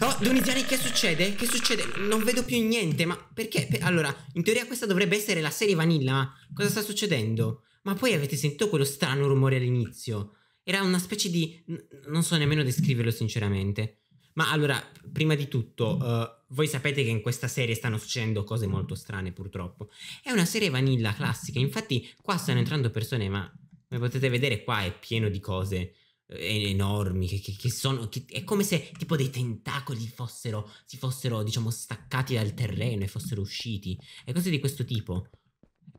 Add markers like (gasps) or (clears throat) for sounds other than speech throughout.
Oh, Doniziani, che succede? Che succede? Non vedo più niente, ma perché? Per allora, in teoria questa dovrebbe essere la serie vanilla, ma cosa sta succedendo? Ma poi avete sentito quello strano rumore all'inizio? Era una specie di... non so nemmeno descriverlo sinceramente. Ma allora, prima di tutto, uh, voi sapete che in questa serie stanno succedendo cose molto strane purtroppo. È una serie vanilla classica, infatti qua stanno entrando persone, ma come potete vedere qua è pieno di cose enormi, che, che, che sono, che, è come se tipo dei tentacoli fossero, si fossero, diciamo, staccati dal terreno e fossero usciti, e cose di questo tipo.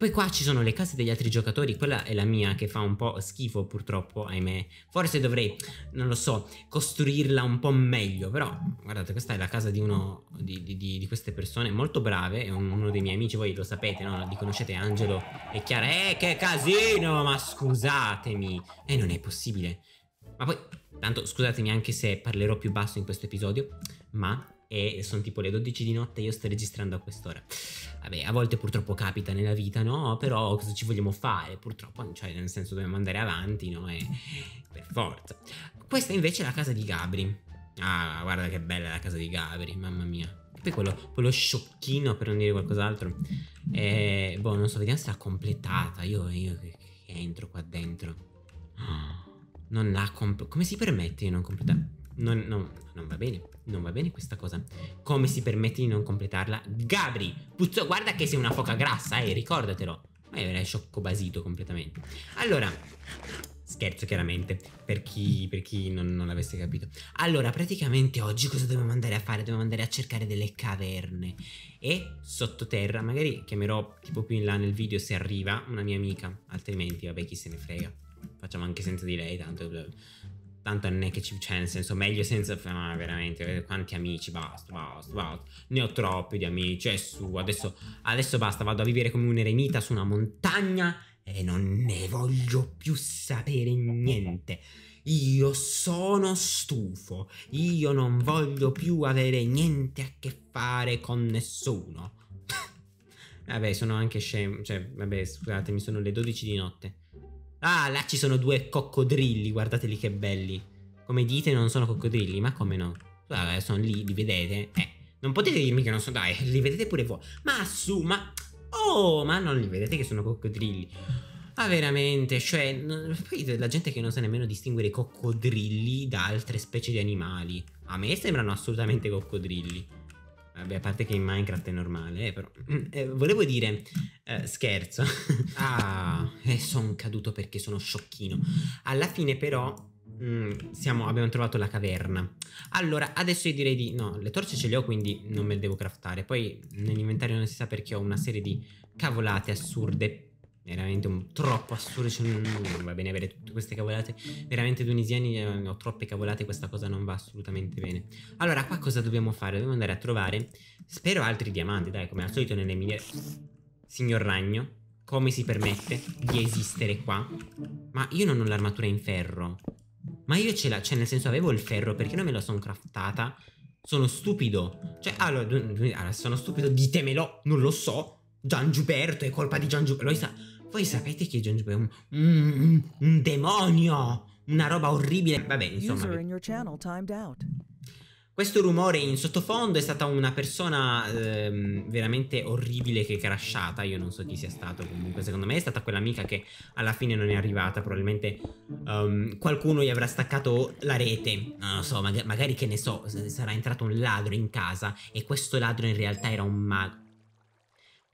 Poi qua ci sono le case degli altri giocatori, quella è la mia che fa un po' schifo purtroppo, ahimè. Forse dovrei, non lo so, costruirla un po' meglio, però guardate, questa è la casa di uno di, di, di queste persone molto brave, è uno dei miei amici, voi lo sapete, no? Li conoscete Angelo e Chiara. Eh, che casino, ma scusatemi! Eh, non è possibile. Ma poi, tanto scusatemi anche se parlerò più basso in questo episodio, ma e eh, sono tipo le 12 di notte e io sto registrando a quest'ora. Vabbè, a volte purtroppo capita nella vita, no? Però cosa ci vogliamo fare? Purtroppo, cioè, nel senso dobbiamo andare avanti, no? E per forza. Questa invece è la casa di Gabri. Ah, guarda che bella la casa di Gabri, mamma mia. Poi quello, quello sciocchino, per non dire qualcos'altro. E, boh, non so, vediamo se l'ha completata. Io, io che entro qua dentro. Oh non la completato. Come si permette di non completare? Non, non, non, va bene, non va bene questa cosa. Come si permette di non completarla? Gabri, puzzo, guarda che sei una foca grassa, eh, ricordatelo. Ma è basito completamente. Allora, scherzo chiaramente, per chi, per chi non, non l'avesse capito. Allora, praticamente oggi cosa dobbiamo andare a fare? Dobbiamo andare a cercare delle caverne. E sottoterra, magari chiamerò tipo più in là nel video se arriva una mia amica, altrimenti vabbè chi se ne frega facciamo anche senza di lei, tanto, tanto non è che ci, cioè nel senso meglio senza, ah, veramente, eh, quanti amici, basta, basta, basta, ne ho troppi di amici, è cioè, su, adesso, adesso basta, vado a vivere come un eremita su una montagna e non ne voglio più sapere niente. Io sono stufo, io non voglio più avere niente a che fare con nessuno. (laughs) vabbè, sono anche scemo, cioè, vabbè, scusatemi, sono le 12 di notte. Ah, là ci sono due coccodrilli, guardateli che belli. Come dite non sono coccodrilli, ma come no? Vabbè, ah, sono lì, li vedete? Eh, non potete dirmi che non sono... Dai, li vedete pure voi. Ma su, ma... Oh, ma non li vedete che sono coccodrilli. Ah, veramente, cioè... Poi la gente che non sa nemmeno distinguere coccodrilli da altre specie di animali. A me sembrano assolutamente coccodrilli. Vabbè, a parte che in Minecraft è normale, eh, però. (clears throat) Eh, volevo dire, eh, scherzo. (laughs) ah, eh, sono caduto perché sono sciocchino. Alla fine, però, mh, mm, siamo, abbiamo trovato la caverna. Allora, adesso io direi di... No, le torce ce le ho, quindi non me le devo craftare. Poi nell'inventario non si sa perché ho una serie di cavolate assurde veramente un, troppo assurdo, cioè non, non, va bene avere tutte queste cavolate, veramente tunisiani eh, ho troppe cavolate, questa cosa non va assolutamente bene. Allora qua cosa dobbiamo fare? Dobbiamo andare a trovare, spero altri diamanti, dai come al solito nelle mie... Signor Ragno, come si permette di esistere qua? Ma io non ho l'armatura in ferro, ma io ce l'ho, cioè nel senso avevo il ferro perché non me la sono craftata? Sono stupido, cioè allora, allora sono stupido, ditemelo, non lo so Gian Giuberto è colpa di Giangiuberto. Sa- voi sapete chi è Giangiuberto? Un, mm, un, mm, un demonio! Una roba orribile. Vabbè, insomma. Questo rumore in sottofondo è stata una persona ehm, veramente orribile che è crashata, io non so chi sia stato comunque, secondo me è stata quell'amica che alla fine non è arrivata, probabilmente um, qualcuno gli avrà staccato la rete, non lo so, mag magari che ne so, sarà entrato un ladro in casa e questo ladro in realtà era un mago.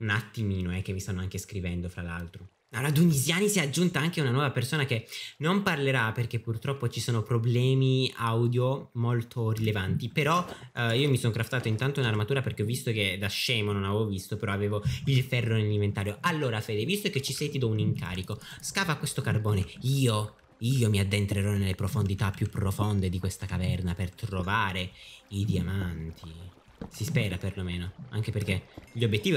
Un attimino, eh, che mi stanno anche scrivendo, fra l'altro. Allora, Dunisiani si è aggiunta anche una nuova persona che non parlerà perché purtroppo ci sono problemi audio molto rilevanti. Però eh, io mi sono craftato intanto un'armatura perché ho visto che da scemo non avevo visto, però avevo il ferro nell'inventario. Allora, Fede, visto che ci sei, ti do un incarico. Scava questo carbone. Io, io mi addentrerò nelle profondità più profonde di questa caverna per trovare i diamanti. Si spera perlomeno. Anche perché gli obiettivi...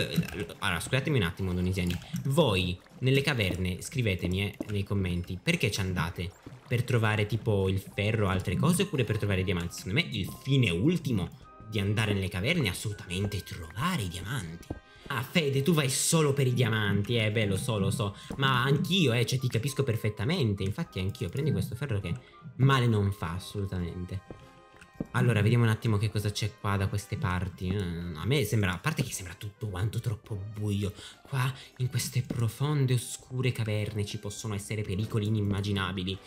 Allora, scusatemi un attimo, donisiani. Voi, nelle caverne, scrivetemi eh, nei commenti, perché ci andate? Per trovare tipo il ferro o altre cose oppure per trovare i diamanti? Secondo me il fine ultimo di andare nelle caverne è assolutamente trovare i diamanti. Ah, Fede, tu vai solo per i diamanti, eh, beh, lo so, lo so. Ma anch'io, eh, cioè, ti capisco perfettamente. Infatti anch'io, prendi questo ferro che male non fa, assolutamente. Allora, vediamo un attimo che cosa c'è qua da queste parti. Eh, a me sembra, a parte che sembra tutto quanto troppo buio, qua in queste profonde oscure caverne ci possono essere pericoli inimmaginabili.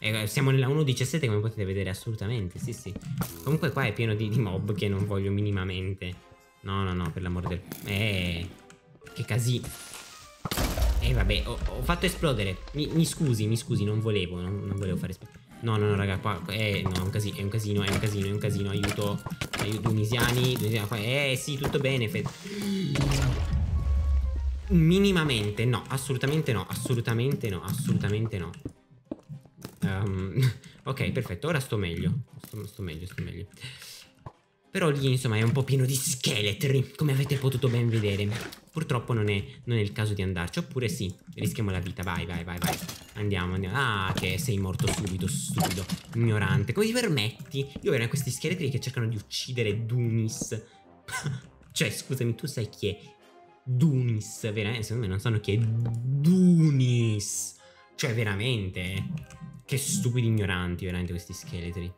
Eh, siamo nella 1.17 come potete vedere assolutamente, sì sì. Comunque qua è pieno di, di mob che non voglio minimamente. No, no, no, per l'amor del... Eh, che casino. Eh vabbè, ho, ho fatto esplodere. Mi, mi, scusi, mi scusi, non volevo, non, non volevo fare esplodere. No, no, no, raga, qua eh, no, è, un casino, è un casino, è un casino, è un casino, aiuto. Aiuto, tunisiani, tunisiani qua. Eh, sì, tutto bene, Fed. Minimamente no, assolutamente no, assolutamente no, assolutamente no. Um, (laughs) ok, perfetto, ora sto meglio. Sto, sto meglio, sto meglio. Però lì insomma è un po' pieno di scheletri, come avete potuto ben vedere. Purtroppo non è, non è il caso di andarci, oppure sì, rischiamo la vita, vai, vai, vai, vai. Andiamo, andiamo. Ah, che sei morto subito, stupido, ignorante. Come ti permetti? Io ero questi scheletri che cercano di uccidere Dunis. (laughs) cioè, scusami, tu sai chi è Dunis, veramente? Eh, secondo me non sanno chi è Dunis. Cioè, veramente. Eh. Che stupidi ignoranti, veramente, questi scheletri.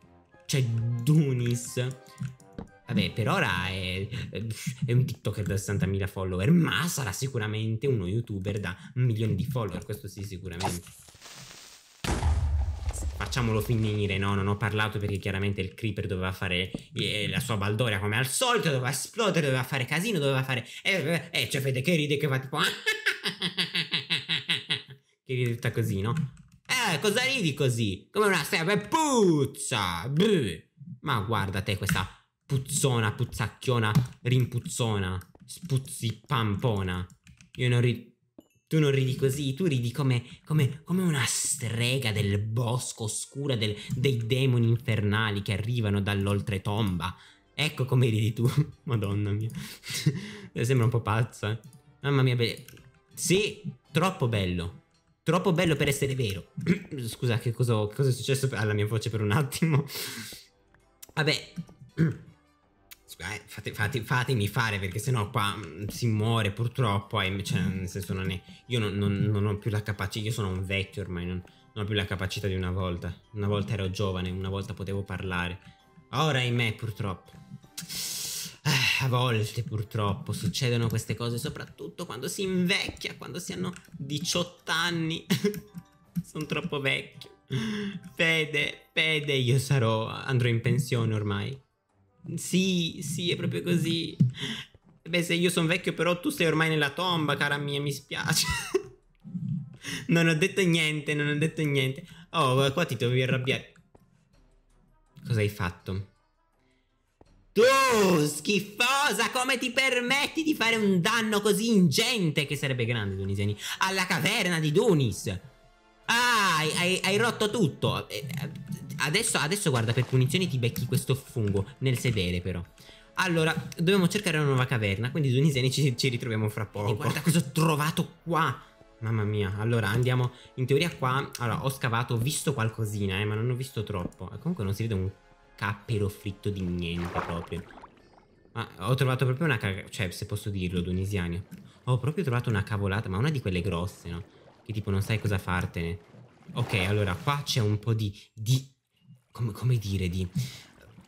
Cioè, Dunis Vabbè, per ora è, è, un TikToker da 60.000 follower, ma sarà sicuramente uno YouTuber da un milione di follower, questo sì sicuramente. Facciamolo finire, no, non ho parlato perché chiaramente il creeper doveva fare eh, la sua baldoria come al solito, doveva esplodere, doveva fare casino, doveva fare... Eh, eh, eh c'è cioè, Fede che ride che fa tipo... (laughs) che ride tutta così, no? Eh, cosa ridi così? Come una serpe puzza! Brr. Ma guarda te questa puzzona, puzzacchiona, rimpuzzona, spuzzi, pampona. Io non ridi... Tu non ridi così, tu ridi come, come, come una strega del bosco oscura del, dei demoni infernali che arrivano dall'oltretomba. Ecco come ridi tu. (laughs) Madonna mia. (laughs) Sembra un po' pazza. Eh. Mamma mia, be- sì, troppo bello. Troppo bello per essere vero. (clears throat) Scusa, che cosa, che cosa è successo alla mia voce per un attimo? (clears throat) Vabbè. (clears throat) Eh, fate, fate, fatemi fare perché sennò qua mm, si muore purtroppo eh, e cioè, mm. nel senso non è io non, non, mm. non, ho più la capacità io sono un vecchio ormai non, non, ho più la capacità di una volta una volta ero giovane una volta potevo parlare ora in me purtroppo eh, a volte purtroppo succedono queste cose soprattutto quando si invecchia quando si hanno 18 anni (laughs) sono troppo vecchio Fede, Fede, io sarò, andrò in pensione ormai. Sì, sì, è proprio così. Beh, se io sono vecchio, però tu sei ormai nella tomba, cara mia, mi spiace. (laughs) non ho detto niente, non ho detto niente. Oh, qua ti dovevi arrabbiare. Cosa hai fatto? Tu, schifosa, come ti permetti di fare un danno così ingente, che sarebbe grande, Dunisiani, alla caverna di Dunis? Ah, hai, hai, rotto tutto. Eh, adesso, adesso guarda per punizione ti becchi questo fungo nel sedere però allora, dobbiamo cercare una nuova caverna, quindi Duniseni ci, ci ritroviamo fra poco. E guarda cosa ho trovato qua! Mamma mia, allora andiamo, in teoria qua, allora ho scavato, ho visto qualcosina, eh, ma non ho visto troppo. Eh, comunque non si vede un cappero fritto di niente proprio. Ma ho trovato proprio una cioè se posso dirlo, Dunisiani. Ho proprio trovato una cavolata, ma una di quelle grosse, no? Che tipo non sai cosa fartene. Ok, allora qua c'è un po' di, di come, come dire, di,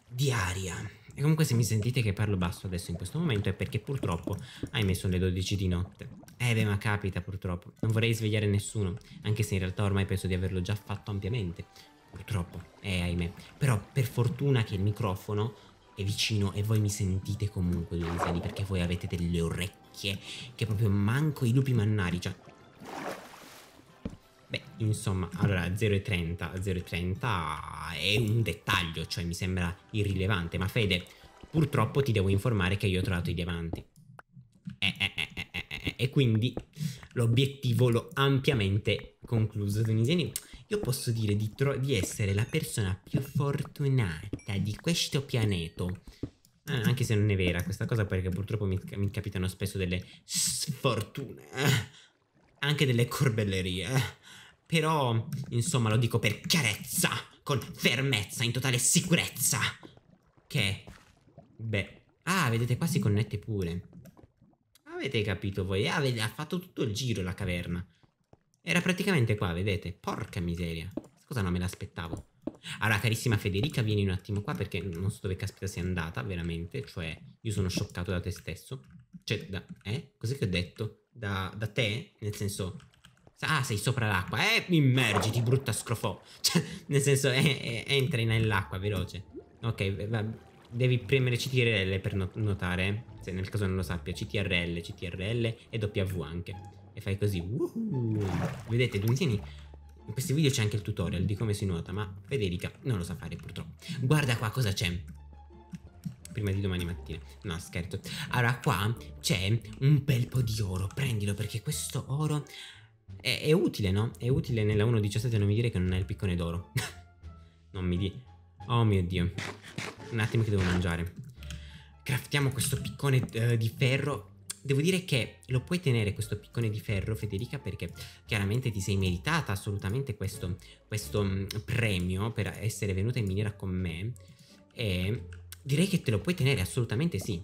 di aria. E comunque se mi sentite che parlo basso adesso in questo momento è perché purtroppo, ahimè, sono le 12 di notte. Eh beh, ma capita purtroppo. Non vorrei svegliare nessuno, anche se in realtà ormai penso di averlo già fatto ampiamente. Purtroppo, eh ahimè. Però per fortuna che il microfono è vicino e voi mi sentite comunque, Luisani, perché voi avete delle orecchie che proprio manco i lupi mannari, cioè Beh, insomma, allora 0,30, 0,30 è un dettaglio, cioè mi sembra irrilevante, ma Fede, purtroppo ti devo informare che io ho trovato i diamanti. Eh, eh, eh, eh, e quindi l'obiettivo l'ho ampiamente concluso, tunisiani. Io posso dire di, di, essere la persona più fortunata di questo pianeta. Eh, anche se non è vera questa cosa perché purtroppo mi, mi capitano spesso delle sfortune. anche delle corbellerie. Però, insomma, lo dico per chiarezza, con fermezza, in totale sicurezza. Che... Beh... Ah, vedete, qua si connette pure. Avete capito voi? Avete, ah, ha fatto tutto il giro la caverna. Era praticamente qua, vedete? Porca miseria. Scusa, non me l'aspettavo. Allora, carissima Federica, vieni un attimo qua perché non so dove caspita sia andata, veramente. Cioè, io sono scioccato da te stesso. Cioè, da... Eh? Cos'è che ho detto? Da, da te? Nel senso, Ah, sei sopra l'acqua. Eh, immergiti, brutta scrofò. (laughs) Cioè, nel senso, eh, eh, entri nell'acqua, veloce. Ok, va, devi premere CTRL per nuotare. Se nel caso non lo sappia, CTRL, CTRL e W anche. E fai così. Vedete, Dunzini, in questi video c'è anche il tutorial di come si nuota, ma Federica non lo sa fare purtroppo. Guarda qua cosa c'è. Prima di domani mattina. No, scherzo. Allora, qua c'è un bel po' di oro. Prendilo perché questo oro è, è, utile, no? È utile nella 1.17 non mi dire che non è il piccone d'oro. (laughs) non mi di... Oh mio Dio. Un attimo che devo mangiare. Craftiamo questo piccone uh, di ferro. Devo dire che lo puoi tenere questo piccone di ferro, Federica, perché chiaramente ti sei meritata assolutamente questo, questo mm, premio per essere venuta in miniera con me. E direi che te lo puoi tenere, assolutamente sì.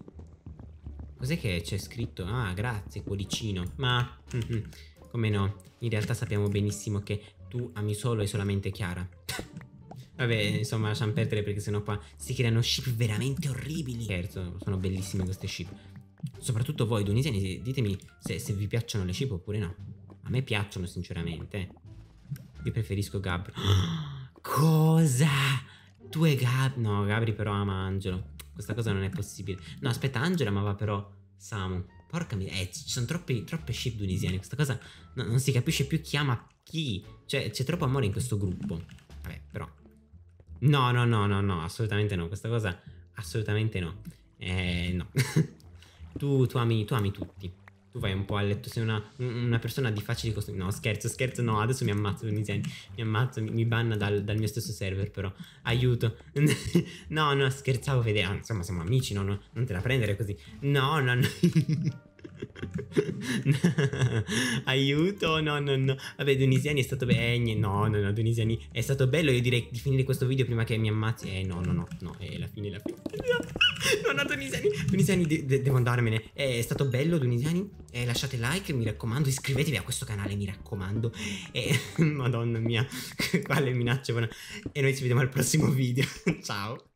Cos'è che c'è scritto? Ah, grazie, cuoricino. Ma... (laughs) Come no? In realtà sappiamo benissimo che tu ami solo e solamente Chiara. (laughs) Vabbè, insomma, lasciamo perdere perché sennò qua si creano ship veramente orribili. Scherzo, sono bellissime queste ship. Soprattutto voi, dunisiani, ditemi se, se vi piacciono le ship oppure no. A me piacciono, sinceramente. Io preferisco Gabri. (gasps) Cosa? Tu e Gabri? No, Gabri però ama Angelo. Questa cosa non è possibile. No, aspetta, Angelo amava però Samu. Porca miseria, eh, ci sono troppi, troppe ship tunisiane. Questa cosa no, non si capisce più chi ama chi. Cioè, c'è troppo amore in questo gruppo. Vabbè, però. No, no, no, no, no, assolutamente no. Questa cosa, assolutamente no. Eh, no. (laughs) tu, tu, ami, tu ami tutti tu vai un po' a letto, sei una, una persona di facile costruire. No, scherzo, scherzo, no, adesso mi ammazzo con mi ammazzo, mi, mi banna dal, dal, mio stesso server però, aiuto. (laughs) no, no, scherzavo, vede, ah, insomma siamo amici, no, no, non te la prendere così. No, no, no. (laughs) Aiuto, no, no, no. Vabbè, Dunisiani è stato bene. Eh, no, no, no, Dunisiani è stato bello. Io direi di finire questo video prima che mi ammazzi. Eh, no, no, no, no, è la fine, la fine. (laughs) non Donisiani. Tunisiani. de de devo andarmene. È stato bello, Donisiani. Eh, lasciate like, mi raccomando. Iscrivetevi a questo canale, mi raccomando. E (laughs) madonna mia, (laughs) quale minaccia. Buona. E noi ci vediamo al prossimo video. Ciao.